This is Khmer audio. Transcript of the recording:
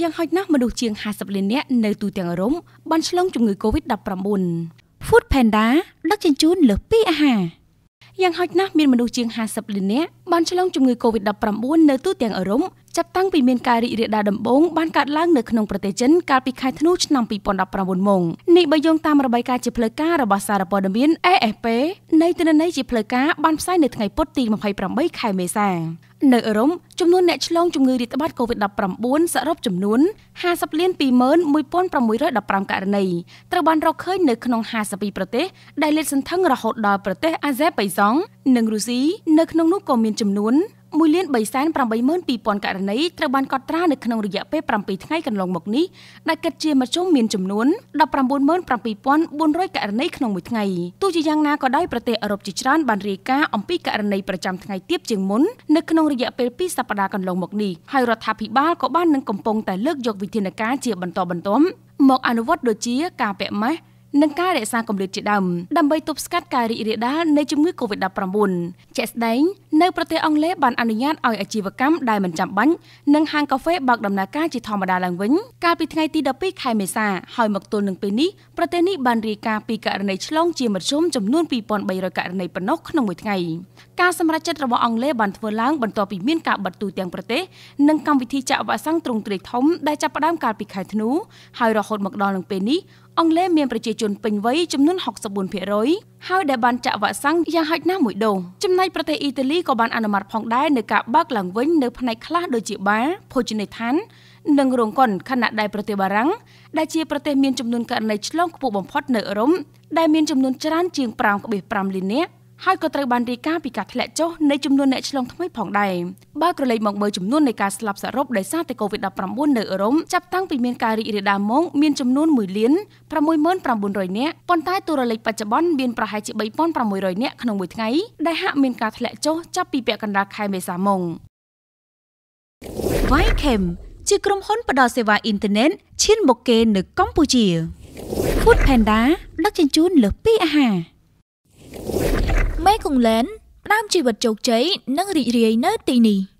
យ៉ាងហោចណាស់មនុស្សជាង50លាននាក់នៅទូទាំងអឺរ៉ុបបានឆ្លងជំងឺ Covid-19 Food Panda ដឹកជញ្ជូនលើសពីអាហារយ៉ាងហោចណាស់មានមនុស្សជាង50លាននាក់បានឆ្លងជំងឺ Covid-19 នៅទូទាំងអឺរ៉ុបចាប់តាំងពីមានការរីករាលដាលដំបូងបានកើតឡើងនៅក្នុងប្រទេសចិនកាលពីខែធ្នូឆ្នាំ2019មកនេះបើយោងតាមរបាយការណ៍ជាផ្លូវការរបស់សារព័ត៌មាន AFP នៃទិន្នន័យជាផ្លូវការបានផ្សាយនៅថ្ងៃពុធទី28ខែមេសានៅអឺរ៉ុបចំនួនអ្នកឆ្លងជំងឺរាតត្បាត COVID-19 សរុបចំនួន50លាន21615ករណីត្រូវបានរកឃើញនៅក្នុង52ប្រទេស ដែលលាតសន្ធឹងរហូតដល់ប្រទេសអាហ្សេបៃសង់និងរុស្ស៊ីនៅក្នុងនោះក៏មានចំនួន1លាន382,000ករណីត្រូវបានកត់ត្រានៅក្នុងរយៈពេល7ថ្ងៃកន្លងមកនេះដែលគិតជាមធ្យមមានចំនួន197,400ករណីក្នុងមួយថ្ងៃទោះជាយ៉ាងណាក៏ដោយប្រទេសអឺរ៉ុបជាច្រើនបានរាយការណ៍អំពីករណីប្រចាំថ្ងៃទាបជាងមុននៅក្នុងរយៈពេល2សប្តាហ៍កន្លងមកនេះហើយរដ្ឋាភិបាលក៏បាននឹងកំពុងតែលើកយកវិធានការជាបន្តបន្ទាប់មកអនុវត្តដូចជាការពាក់ម៉ាស់និងការរក្សាកម្រិតជាដើមដើម្បីទប់ស្កាត់ការរីករាលដាលនៃជំងឺ Covid-19 ជាក់ស្ដែងនៅប្រទេសអង់គ្លេសបានអនុញ្ញាតឲ្យអាជីវកម្មដែលមិនចាំបាច់និងហាងកាហ្វេបើកដំណើរការជាធម្មតាឡើងវិញកាលពីថ្ងៃទី12ខែមេសាហើយមកទល់នឹងពេលនេះប្រទេសនេះបានរាយការណ៍ពីករណីឆ្លងជាមធ្យមចំនួន2300ករណីប៉ុណ្ណោះក្នុងមួយថ្ងៃការសម្រេចចិត្តរបស់អង់គ្លេសបានធ្វើឡើងបន្ទាប់ពីមានការបិទទូទាំងប្រទេសនិងកម្មវិធីចាក់វ៉ាក់សាំងទ្រង់ទ្រាយធំដែលចាប់ផ្ដើមកាលពីខែធ្នូហើយរហូតមកដល់នឹងពេលនេះអង់គ្លេសមានប្រជាជនពេញវ័យចំនួន64%ហើយដែលបានចាក់វ៉ាក់សាំងយ៉ាងហោចណាស់មួយដូសចំណែកប្រទេសអ៊ីតាលីក៏បានអនុម័តផងដែរនៅការបើកឡើងវិញនៅផ្នែកខ្លះដូចជាបារភោជនីយដ្ឋាននិងរោងកុនខណៈដែលប្រទេសបារាំងដែលជាប្រទេសមានចំនួនករណីឆ្លងខ្ពស់បំផុតនៅអឺរ៉ុបដែលមានចំនួនច្រើនជាង5.5លាននាក់ហើយក៏ត្រូវបានរាយការណ៍ពីការធ្លាក់ចុះនៃចំនួនអ្នកឆ្លងថ្មីផងដែរបើក្រឡេកមកមើលចំនួននៃការស្លាប់សរុបដោយសារតែ COVID-19 នៅអឺរ៉ុបចាប់តាំងពីមានការរីករាលដាលមកមានចំនួន1លាន69900នាក់ប៉ុន្តែតួលេខបច្ចុប្បន្នមានប្រហែលជា3600នាក់ក្នុងមួយថ្ងៃដែលហាក់មានការធ្លាក់ចុះចាប់ពីពាក់កណ្ដាលខែមេសាមក Vychem ជាក្រុមហ៊ុនផ្ដល់សេវាអ៊ីនធឺណិតឈានមុខគេនៅកម្ពុជា Food Panda ដឹកជញ្ជូនលើសពីអាហារគង្លែនផ្ដើមជីវិតជោគជ័យនិងរីករាយនៅទីនេះ។